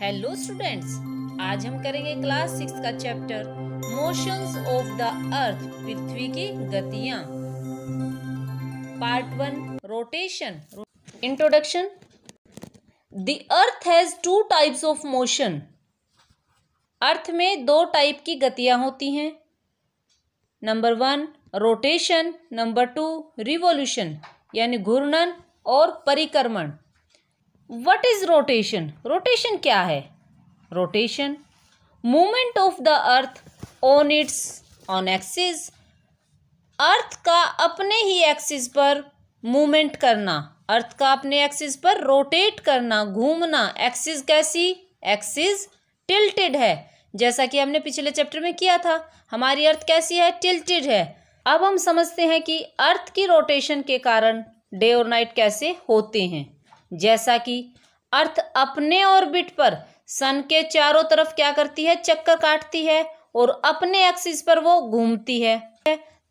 Hello students आज हम करेंगे क्लास सिक्स का chapter motions of the earth पृथ्वी की गतियां part one rotation introduction the earth has two types of motion earth में दो टाइप की गतियां होती हैं number one rotation number two revolution यानी घूर्णन और परिक्रमण वट इज़ रोटेशन रोटेशन क्या है rotation movement of the earth on its on axis earth का अपने ही एक्सिस पर मूवमेंट करना अर्थ का अपने एक्सिस पर रोटेट करना घूमना एक्सिस कैसी एक्सिस टिल्टेड है जैसा कि हमने पिछले चैप्टर में किया था हमारी अर्थ कैसी है टिल्टेड है अब हम समझते हैं कि अर्थ की रोटेशन के कारण डे और नाइट कैसे होते हैं जैसा कि अर्थ अपने ऑर्बिट पर सन के चारों तरफ क्या करती है चक्कर काटती है और अपने एक्सिस पर वो घूमती है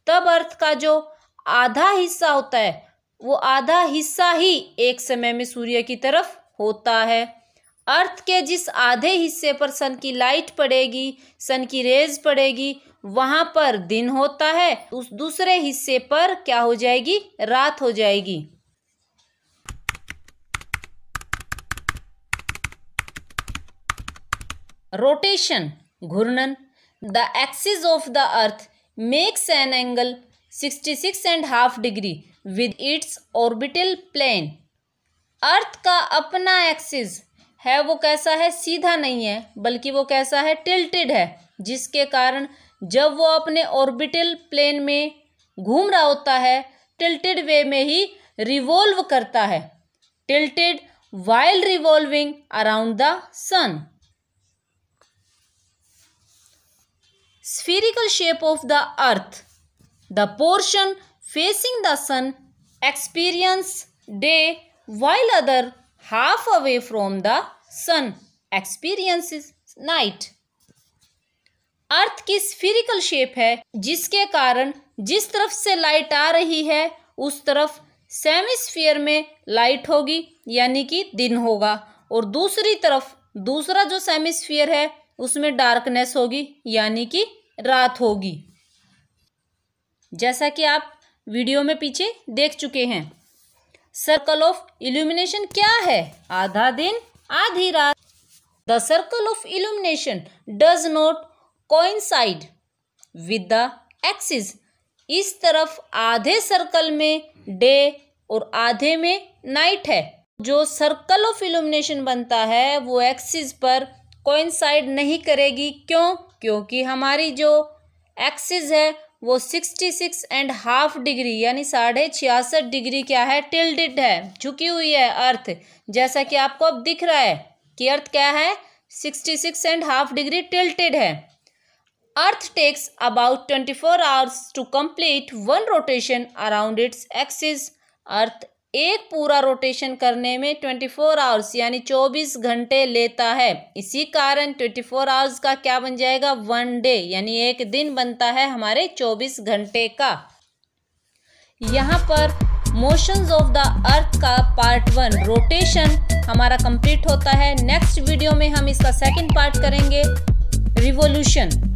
तब अर्थ का जो आधा हिस्सा होता है वो आधा हिस्सा ही एक समय में सूर्य की तरफ होता है अर्थ के जिस आधे हिस्से पर सन की लाइट पड़ेगी सन की रेज पड़ेगी वहाँ पर दिन होता है उस दूसरे हिस्से पर क्या हो जाएगी रात हो जाएगी rotation घूर्णन the axis of the earth makes an angle 66 and half degree with its orbital plane अर्थ का अपना एक्सिस है वो कैसा है सीधा नहीं है बल्कि वो कैसा है टिल्टेड है जिसके कारण जब वो अपने ऑर्बिटल प्लेन में घूम रहा होता है टिल्टेड वे में ही रिवॉल्व करता है tilted while revolving around the sun spherical shape of the earth. The portion facing the sun experience day while other half away from the sun experiences night. Earth की spherical shape है जिसके कारण जिस तरफ से light आ रही है उस तरफ सेमिस्फीयर में लाइट होगी यानी कि दिन होगा और दूसरी तरफ दूसरा जो सेमिस्फीयर है उसमें डार्कनेस होगी यानी कि रात होगी जैसा कि आप वीडियो में पीछे देख चुके हैं सर्कल ऑफ इल्यूमिनेशन क्या है आधा दिन आधी रात the circle of illumination does not coincide with the axis इस तरफ आधे सर्कल में डे और आधे में नाइट है जो सर्कल ऑफ इल्यूमिनेशन बनता है वो एक्सिस पर कोइंसाइड नहीं करेगी क्यों क्योंकि हमारी जो एक्सिस है वो sixty six and half degree यानी साढ़े छियासठ डिग्री क्या है टिल्डिड है झुकी हुई है अर्थ जैसा कि आपको अब दिख रहा है कि अर्थ क्या है sixty six and half degree tilted है earth takes about twenty four hours to complete one rotation around its axis earth एक पूरा रोटेशन करने में 24 फोर आवर्स यानी 24 घंटे लेता है इसी कारण 24 फोर आवर्स का क्या बन जाएगा वन डे यानी एक दिन बनता है हमारे 24 घंटे का यहाँ पर मोशंस ऑफ द अर्थ का पार्ट वन रोटेशन हमारा कंप्लीट होता है नेक्स्ट वीडियो में हम इसका सेकंड पार्ट करेंगे रिवोल्यूशन